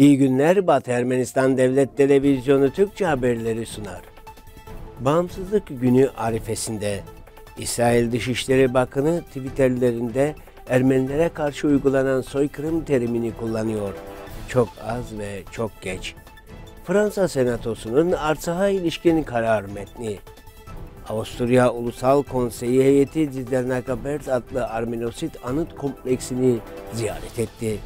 İyi günler Batı Ermenistan Devlet Televizyonu Türkçe haberleri sunar. Bağımsızlık günü arifesinde İsrail Dışişleri Bakanı Twitter'lerinde Ermenilere karşı uygulanan soykırım terimini kullanıyor. Çok az ve çok geç. Fransa Senatosu'nun Arsaha ilişkin karar metni. Avusturya Ulusal Konseyi heyeti Zizernakabert adlı Arminosit anıt kompleksini ziyaret etti.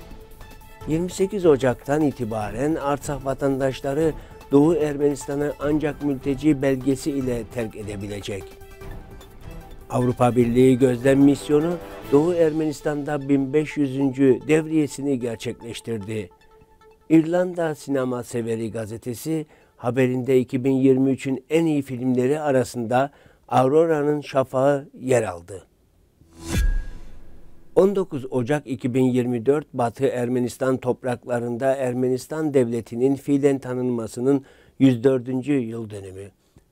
28 Ocak'tan itibaren Artsakh vatandaşları Doğu Ermenistan'ı ancak mülteci belgesi ile terk edebilecek. Avrupa Birliği Gözlem Misyonu Doğu Ermenistan'da 1500. devriyesini gerçekleştirdi. İrlanda sinema severi gazetesi haberinde 2023'ün en iyi filmleri arasında Aurora'nın Şafağı yer aldı. 19 Ocak 2024 Batı Ermenistan topraklarında Ermenistan Devleti'nin fiilen tanınmasının 104. yıl dönemi.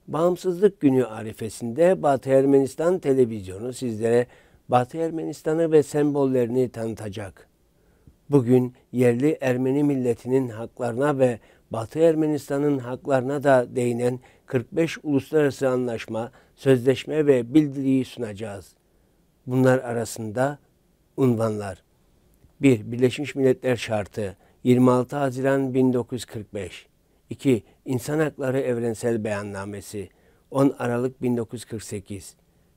Bağımsızlık günü arifesinde Batı Ermenistan televizyonu sizlere Batı Ermenistan'ı ve sembollerini tanıtacak. Bugün yerli Ermeni milletinin haklarına ve Batı Ermenistan'ın haklarına da değinen 45 uluslararası anlaşma, sözleşme ve bildiriyi sunacağız. Bunlar arasında unvanlar. 1. Birleşmiş Milletler Şartı 26 Haziran 1945 2. İnsan Hakları Evrensel Beyannamesi 10 Aralık 1948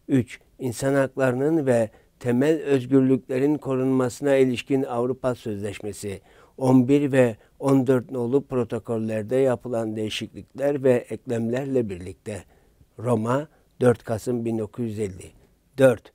3. İnsan Haklarının ve Temel Özgürlüklerin Korunmasına İlişkin Avrupa Sözleşmesi 11 ve 14 nolu protokollerde yapılan değişiklikler ve eklemlerle birlikte Roma 4 Kasım 1950 4.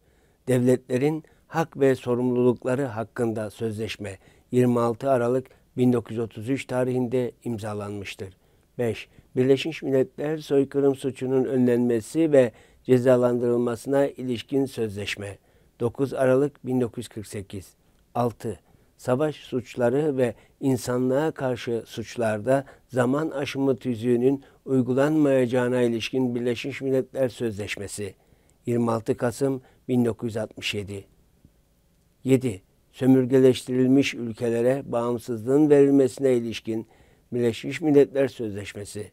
Devletlerin hak ve sorumlulukları hakkında sözleşme 26 Aralık 1933 tarihinde imzalanmıştır. 5. Birleşmiş Milletler soykırım suçunun önlenmesi ve cezalandırılmasına ilişkin sözleşme 9 Aralık 1948 6. Savaş suçları ve insanlığa karşı suçlarda zaman aşımı tüzüğünün uygulanmayacağına ilişkin Birleşmiş Milletler Sözleşmesi 26 Kasım 1967 7. Sömürgeleştirilmiş ülkelere bağımsızlığın verilmesine ilişkin Birleşmiş Milletler Sözleşmesi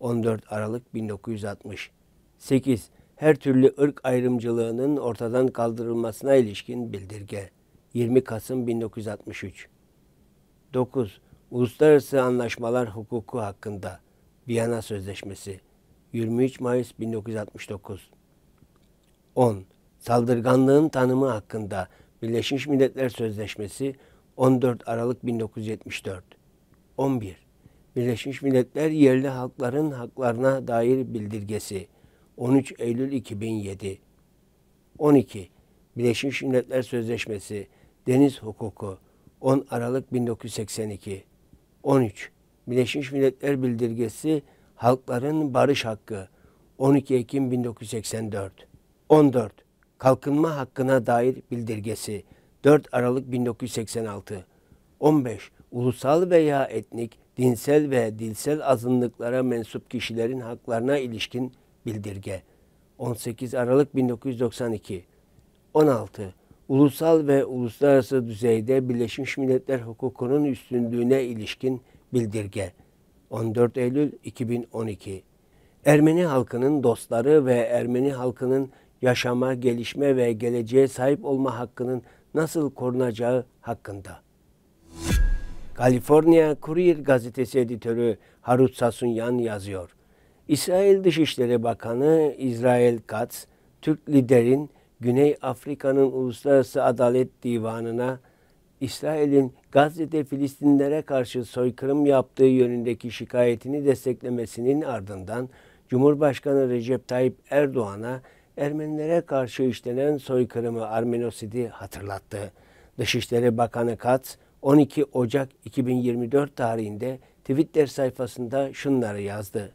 14 Aralık 1960 8. Her türlü ırk ayrımcılığının ortadan kaldırılmasına ilişkin bildirge 20 Kasım 1963 9. Uluslararası Anlaşmalar Hukuku hakkında Viyana Sözleşmesi 23 Mayıs 1969 10. Saldırganlığın tanımı hakkında Birleşmiş Milletler Sözleşmesi 14 Aralık 1974 11 Birleşmiş Milletler Yerli Halkların Haklarına Dair Bildirgesi 13 Eylül 2007 12 Birleşmiş Milletler Sözleşmesi Deniz Hukuku 10 Aralık 1982 13 Birleşmiş Milletler Bildirgesi Halkların Barış Hakkı 12 Ekim 1984 14 kalkınma hakkına dair bildirgesi 4 Aralık 1986 15 ulusal veya etnik, dinsel ve dilsel azınlıklara mensup kişilerin haklarına ilişkin bildirge 18 Aralık 1992 16 ulusal ve uluslararası düzeyde Birleşmiş Milletler hukukunun üstünlüğüne ilişkin bildirge 14 Eylül 2012 Ermeni halkının dostları ve Ermeni halkının yaşama, gelişme ve geleceğe sahip olma hakkının nasıl korunacağı hakkında. Kaliforniya Courier gazetesi editörü Harut Sasunyan yazıyor. İsrail Dışişleri Bakanı İsrail Katz, Türk liderin Güney Afrika'nın Uluslararası Adalet Divanı'na İsrail'in Gazze'de Filistinlere karşı soykırım yaptığı yönündeki şikayetini desteklemesinin ardından Cumhurbaşkanı Recep Tayyip Erdoğan'a Ermenilere karşı işlenen soykırımı Armenosidi hatırlattı. Dışişleri Bakanı Katz 12 Ocak 2024 tarihinde Twitter sayfasında şunları yazdı.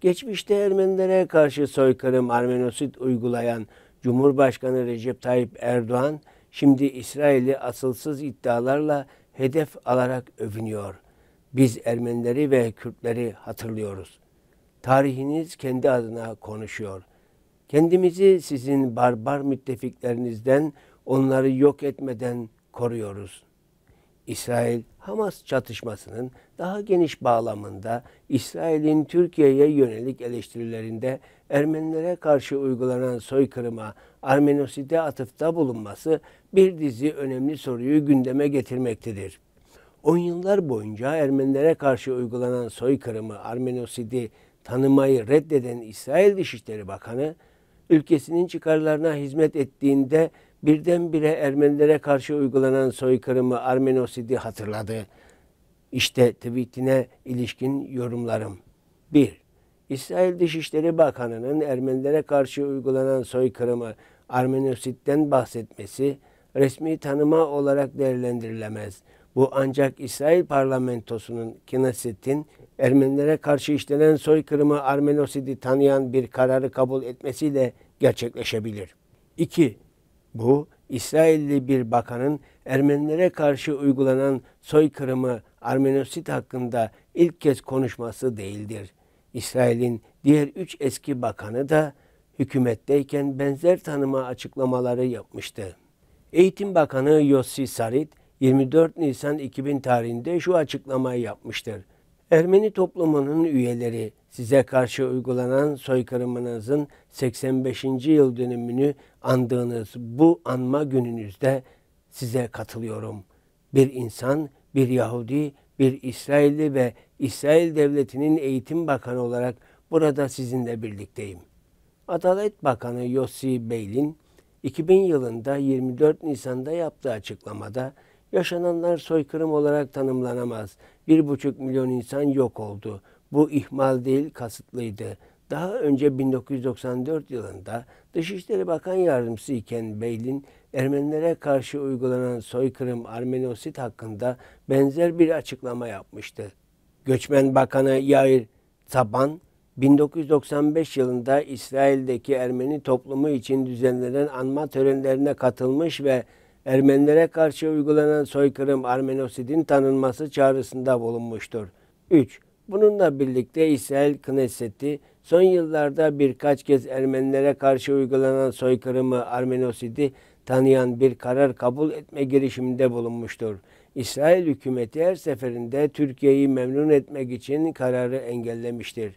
Geçmişte Ermenilere karşı soykırım armenosid uygulayan Cumhurbaşkanı Recep Tayyip Erdoğan şimdi İsrail'i asılsız iddialarla hedef alarak övünüyor. Biz Ermenileri ve Kürtleri hatırlıyoruz. Tarihiniz kendi adına konuşuyor.'' Kendimizi sizin barbar müttefiklerinizden onları yok etmeden koruyoruz. İsrail Hamas çatışmasının daha geniş bağlamında İsrail'in Türkiye'ye yönelik eleştirilerinde Ermenilere karşı uygulanan soykırıma, Armenoside atıfta bulunması bir dizi önemli soruyu gündeme getirmektedir. On yıllar boyunca Ermenilere karşı uygulanan soykırımı, Armenosidi tanımayı reddeden İsrail Dışişleri Bakanı ülkesinin çıkarlarına hizmet ettiğinde birdenbire Ermenilere karşı uygulanan soykırımı Armenosidi hatırladı. İşte tweetine ilişkin yorumlarım. 1. İsrail Dışişleri Bakanı'nın Ermenilere karşı uygulanan soykırımı Armenosit'ten bahsetmesi resmi tanıma olarak değerlendirilemez. Bu ancak İsrail parlamentosunun Knesset'in Ermenilere karşı işlenen soykırımı Armenosidi tanıyan bir kararı kabul etmesiyle gerçekleşebilir. 2. Bu İsrailli bir bakanın Ermenilere karşı uygulanan soykırımı Armenosit hakkında ilk kez konuşması değildir. İsrail'in diğer üç eski bakanı da hükümetteyken benzer tanıma açıklamaları yapmıştı. Eğitim Bakanı Yossi Sarit, 24 Nisan 2000 tarihinde şu açıklamayı yapmıştır. Ermeni toplumunun üyeleri size karşı uygulanan soykırımınızın 85. yıl dönümünü andığınız bu anma gününüzde size katılıyorum. Bir insan, bir Yahudi, bir İsrailli ve İsrail Devleti'nin Eğitim Bakanı olarak burada sizinle birlikteyim. Adalet Bakanı Yossi Beylin 2000 yılında 24 Nisan'da yaptığı açıklamada Yaşananlar soykırım olarak tanımlanamaz. Bir buçuk milyon insan yok oldu. Bu ihmal değil kasıtlıydı. Daha önce 1994 yılında Dışişleri Bakan Yardımcısı iken Beylin Ermenilere karşı uygulanan soykırım Armenosit hakkında benzer bir açıklama yapmıştı. Göçmen Bakanı Yair Saban 1995 yılında İsrail'deki Ermeni toplumu için düzenlenen anma törenlerine katılmış ve Ermenilere karşı uygulanan soykırım Armenosid'in tanınması çağrısında bulunmuştur. 3. Bununla birlikte İsrail Knesset'i son yıllarda birkaç kez Ermenilere karşı uygulanan soykırımı Armenosid'i tanıyan bir karar kabul etme girişiminde bulunmuştur. İsrail hükümeti her seferinde Türkiye'yi memnun etmek için kararı engellemiştir.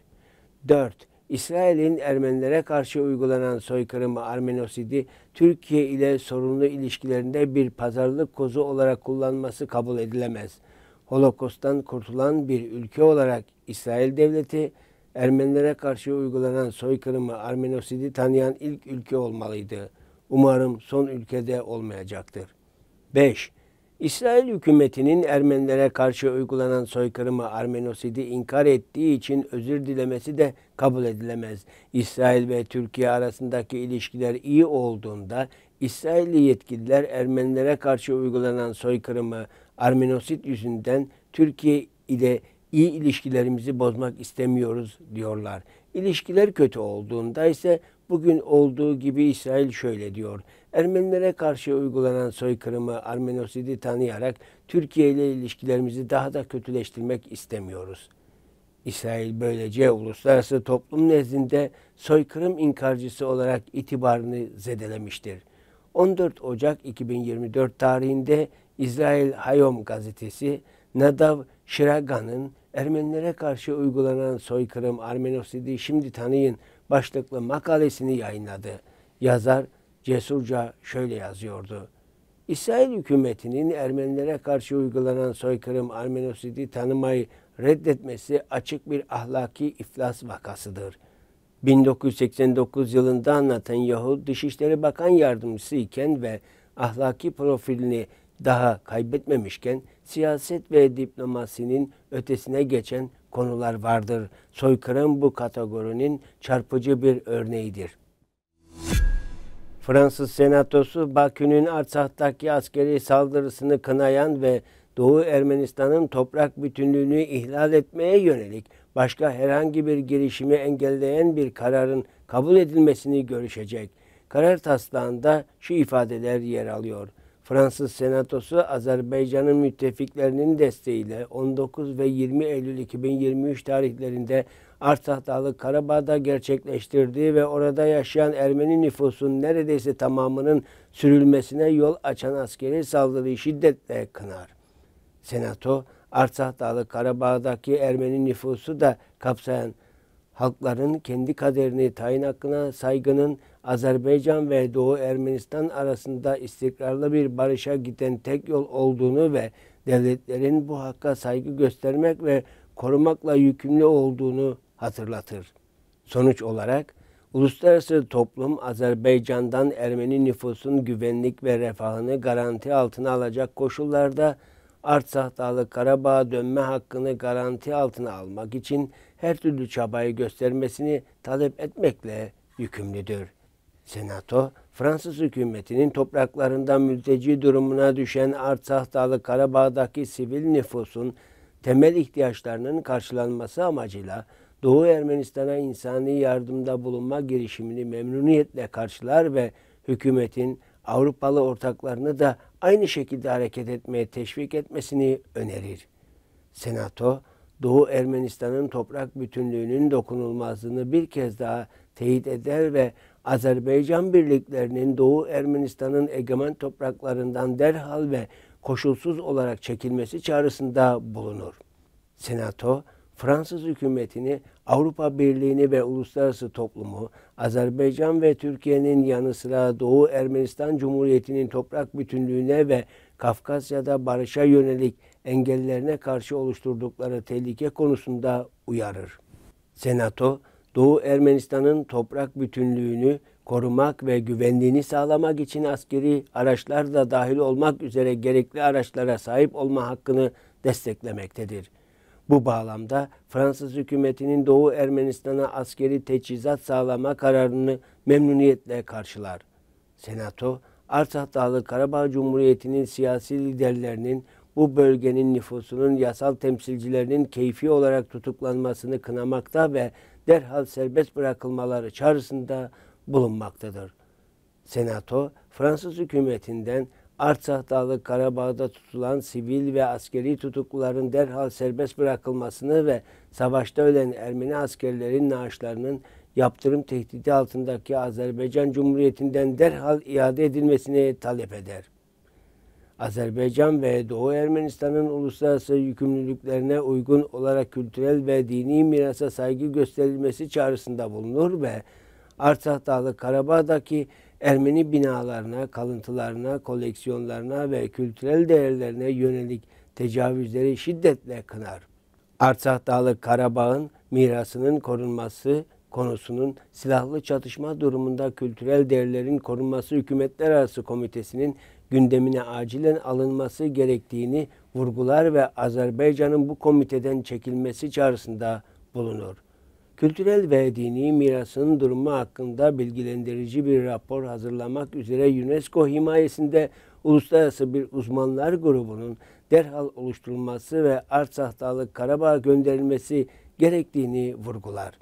4. İsrail'in Ermenilere karşı uygulanan soykırımı Armenosidi Türkiye ile sorunlu ilişkilerinde bir pazarlık kozu olarak kullanması kabul edilemez. Holokost'tan kurtulan bir ülke olarak İsrail devleti Ermenilere karşı uygulanan soykırımı Armenosidi tanıyan ilk ülke olmalıydı. Umarım son ülkede olmayacaktır. 5. İsrail hükümetinin Ermenilere karşı uygulanan soykırımı Armenosidi inkar ettiği için özür dilemesi de kabul edilemez. İsrail ve Türkiye arasındaki ilişkiler iyi olduğunda İsrailli yetkililer Ermenilere karşı uygulanan soykırımı Armenosit yüzünden Türkiye ile iyi ilişkilerimizi bozmak istemiyoruz diyorlar. İlişkiler kötü olduğunda ise Bugün olduğu gibi İsrail şöyle diyor. Ermenilere karşı uygulanan soykırımı, Armenosidi tanıyarak Türkiye ile ilişkilerimizi daha da kötüleştirmek istemiyoruz. İsrail böylece uluslararası toplum nezdinde soykırım inkarcısı olarak itibarını zedelemiştir. 14 Ocak 2024 tarihinde İsrail Hayom gazetesi Nadav Shiraganın Ermenilere karşı uygulanan soykırım, Armenosidi şimdi tanıyın başlıklı makalesini yayınladı. Yazar cesurca şöyle yazıyordu. İsrail hükümetinin Ermenilere karşı uygulanan soykırım Armenosidi tanımayı reddetmesi açık bir ahlaki iflas vakasıdır. 1989 yılında anlatan Yahud Dışişleri Bakan Yardımcısı iken ve ahlaki profilini daha kaybetmemişken siyaset ve diplomasinin ötesine geçen konular vardır. Soykırım bu kategorinin çarpıcı bir örneğidir. Fransız Senatosu Bakü'nün Arsah'taki askeri saldırısını kınayan ve Doğu Ermenistan'ın toprak bütünlüğünü ihlal etmeye yönelik başka herhangi bir girişimi engelleyen bir kararın kabul edilmesini görüşecek. Karar taslağında şu ifadeler yer alıyor. Fransız Senatosu Azerbaycan'ın müttefiklerinin desteğiyle 19 ve 20 Eylül 2023 tarihlerinde Artsakh Dağlı Karabağ'da gerçekleştirdiği ve orada yaşayan Ermeni nüfusun neredeyse tamamının sürülmesine yol açan askeri saldırıyı şiddetle kınar. Senato, Artsakh Dağlı Karabağ'daki Ermeni nüfusu da kapsayan halkların kendi kaderini tayin hakkına saygının Azerbaycan ve Doğu Ermenistan arasında istikrarlı bir barışa giden tek yol olduğunu ve devletlerin bu hakka saygı göstermek ve korumakla yükümlü olduğunu hatırlatır. Sonuç olarak uluslararası toplum Azerbaycan'dan Ermeni nüfusun güvenlik ve refahını garanti altına alacak koşullarda Artsah Dağlı Karabağ'a dönme hakkını garanti altına almak için her türlü çabayı göstermesini talep etmekle yükümlüdür. Senato, Fransız hükümetinin topraklarında mülteci durumuna düşen Artsah Dağlı Karabağ'daki sivil nüfusun temel ihtiyaçlarının karşılanması amacıyla Doğu Ermenistan'a insani yardımda bulunma girişimini memnuniyetle karşılar ve hükümetin Avrupalı ortaklarını da aynı şekilde hareket etmeye teşvik etmesini önerir. Senato, Doğu Ermenistan'ın toprak bütünlüğünün dokunulmazlığını bir kez daha teyit eder ve Azerbaycan birliklerinin Doğu Ermenistan'ın egemen topraklarından derhal ve koşulsuz olarak çekilmesi çağrısında bulunur. Senato, Fransız hükümetini, Avrupa Birliği'ni ve uluslararası toplumu, Azerbaycan ve Türkiye'nin yanı sıra Doğu Ermenistan Cumhuriyeti'nin toprak bütünlüğüne ve Kafkasya'da barışa yönelik engellerine karşı oluşturdukları tehlike konusunda uyarır. Senato, Doğu Ermenistan'ın toprak bütünlüğünü korumak ve güvenliğini sağlamak için askeri araçlar da dahil olmak üzere gerekli araçlara sahip olma hakkını desteklemektedir. Bu bağlamda Fransız hükümetinin Doğu Ermenistan'a askeri teçhizat sağlama kararını memnuniyetle karşılar. Senato, Arsah Dağlı Karabağ Cumhuriyeti'nin siyasi liderlerinin bu bölgenin nüfusunun yasal temsilcilerinin keyfi olarak tutuklanmasını kınamakta ve derhal serbest bırakılmaları çağrısında bulunmaktadır. Senato, Fransız hükümetinden Artsah Dağlı Karabağ'da tutulan sivil ve askeri tutukluların derhal serbest bırakılmasını ve savaşta ölen Ermeni askerlerin naaşlarının yaptırım tehdidi altındaki Azerbaycan Cumhuriyeti'nden derhal iade edilmesini talep eder. Azerbaycan ve Doğu Ermenistan'ın uluslararası yükümlülüklerine uygun olarak kültürel ve dini mirasa saygı gösterilmesi çağrısında bulunur ve Artsah Dağlı Karabağ'daki Ermeni binalarına, kalıntılarına, koleksiyonlarına ve kültürel değerlerine yönelik tecavüzleri şiddetle kınar. Artsakh Dağlı Karabağ'ın mirasının korunması konusunun silahlı çatışma durumunda kültürel değerlerin korunması hükümetler arası komitesinin gündemine acilen alınması gerektiğini vurgular ve Azerbaycan'ın bu komiteden çekilmesi çağrısında bulunur kültürel ve dini mirasın durumu hakkında bilgilendirici bir rapor hazırlamak üzere UNESCO himayesinde uluslararası bir uzmanlar grubunun derhal oluşturulması ve Artsah Dağlık Karabağ gönderilmesi gerektiğini vurgular.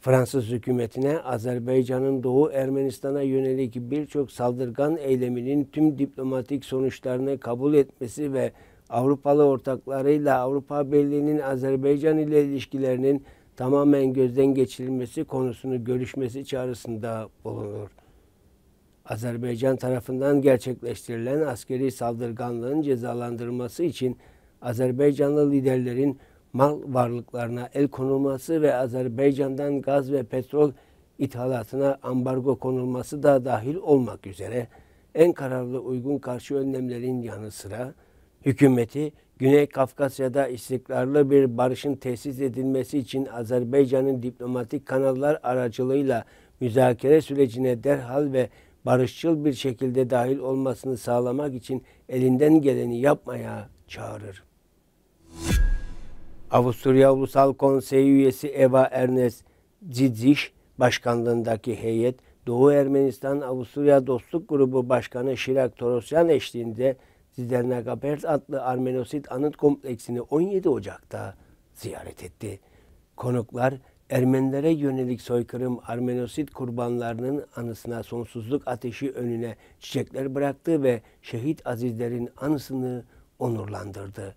Fransız hükümetine Azerbaycan'ın Doğu Ermenistan'a yönelik birçok saldırgan eyleminin tüm diplomatik sonuçlarını kabul etmesi ve Avrupalı ortaklarıyla Avrupa Birliği'nin Azerbaycan ile ilişkilerinin tamamen gözden geçirilmesi konusunu görüşmesi çağrısında bulunur. Azerbaycan tarafından gerçekleştirilen askeri saldırganlığın cezalandırılması için Azerbaycanlı liderlerin mal varlıklarına el konulması ve Azerbaycan'dan gaz ve petrol ithalatına ambargo konulması da dahil olmak üzere en kararlı uygun karşı önlemlerin yanı sıra hükümeti Güney Kafkasya'da istikrarlı bir barışın tesis edilmesi için Azerbaycan'ın diplomatik kanallar aracılığıyla müzakere sürecine derhal ve barışçıl bir şekilde dahil olmasını sağlamak için elinden geleni yapmaya çağırır. Avusturya Ulusal Konseyi üyesi Eva Ernest Zidziş başkanlığındaki heyet Doğu Ermenistan Avusturya Dostluk Grubu Başkanı Şirak Torosyan eşliğinde Zidernagabert adlı Armenosit Anıt Kompleksini 17 Ocak'ta ziyaret etti. Konuklar Ermenilere yönelik soykırım Armenosit kurbanlarının anısına sonsuzluk ateşi önüne çiçekler bıraktı ve şehit azizlerin anısını onurlandırdı.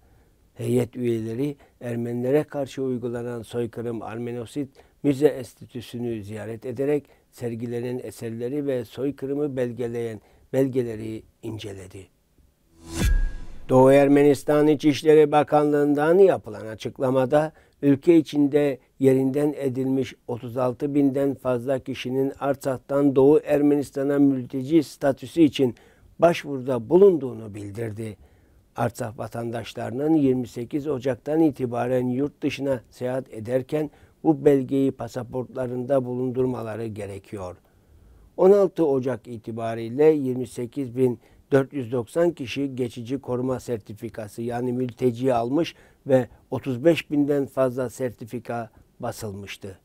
Heyet üyeleri Ermenilere karşı uygulanan soykırım Armenosit Müze Enstitüsü'nü ziyaret ederek sergilenen eserleri ve soykırımı belgeleyen belgeleri inceledi. Doğu Ermenistan İçişleri Bakanlığı'ndan yapılan açıklamada ülke içinde yerinden edilmiş 36 binden fazla kişinin Artsakh'tan Doğu Ermenistan'a mülteci statüsü için başvuruda bulunduğunu bildirdi. Artsakh vatandaşlarının 28 Ocak'tan itibaren yurt dışına seyahat ederken bu belgeyi pasaportlarında bulundurmaları gerekiyor. 16 Ocak itibariyle 28 bin 490 kişi geçici koruma sertifikası yani mülteci almış ve 35 binden fazla sertifika basılmıştı.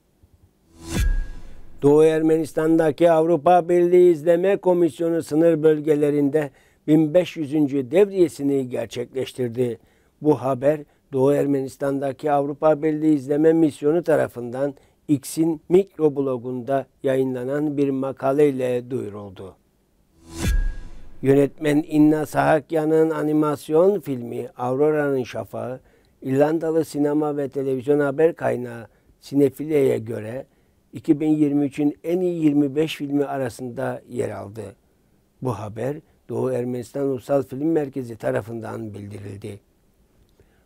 Doğu Ermenistan'daki Avrupa Birliği İzleme Komisyonu sınır bölgelerinde 1500. devriyesini gerçekleştirdi. Bu haber Doğu Ermenistan'daki Avrupa Birliği İzleme Misyonu tarafından X'in mikroblogunda yayınlanan bir makaleyle duyuruldu. Yönetmen Inna Sahakya'nın animasyon filmi Aurora'nın Şafağı, İrlandalı sinema ve televizyon haber kaynağı Sinefile'ye göre 2023'ün en iyi 25 filmi arasında yer aldı. Bu haber Doğu Ermenistan Ulusal Film Merkezi tarafından bildirildi.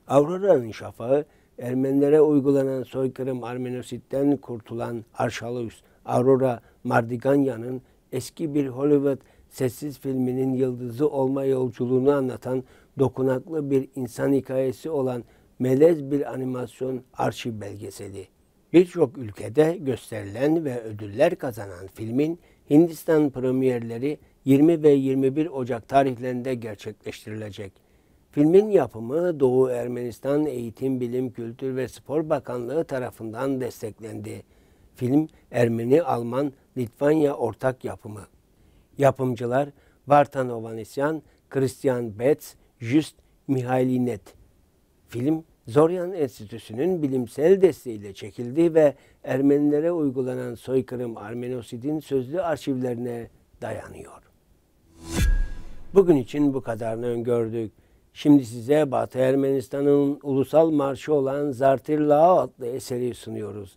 Aurora'nın Şafağı, Ermenilere uygulanan soykırım Armenosit'ten kurtulan Arşalus Aurora Mardiganya'nın eski bir Hollywood Sessiz filminin yıldızı olma yolculuğunu anlatan dokunaklı bir insan hikayesi olan melez bir animasyon arşiv belgeseli. Birçok ülkede gösterilen ve ödüller kazanan filmin Hindistan premierleri 20 ve 21 Ocak tarihlerinde gerçekleştirilecek. Filmin yapımı Doğu Ermenistan Eğitim, Bilim, Kültür ve Spor Bakanlığı tarafından desteklendi. Film Ermeni, Alman, Litvanya ortak yapımı. Yapımcılar Vartan Ovanesyan, Christian Betz, Just Mihalinet. Film Zoryan Enstitüsü'nün bilimsel desteğiyle çekildi ve Ermenilere uygulanan soykırım Armenosid'in sözlü arşivlerine dayanıyor. Bugün için bu kadarını öngördük. Şimdi size Batı Ermenistan'ın ulusal marşı olan Zartirlao adlı eseri sunuyoruz.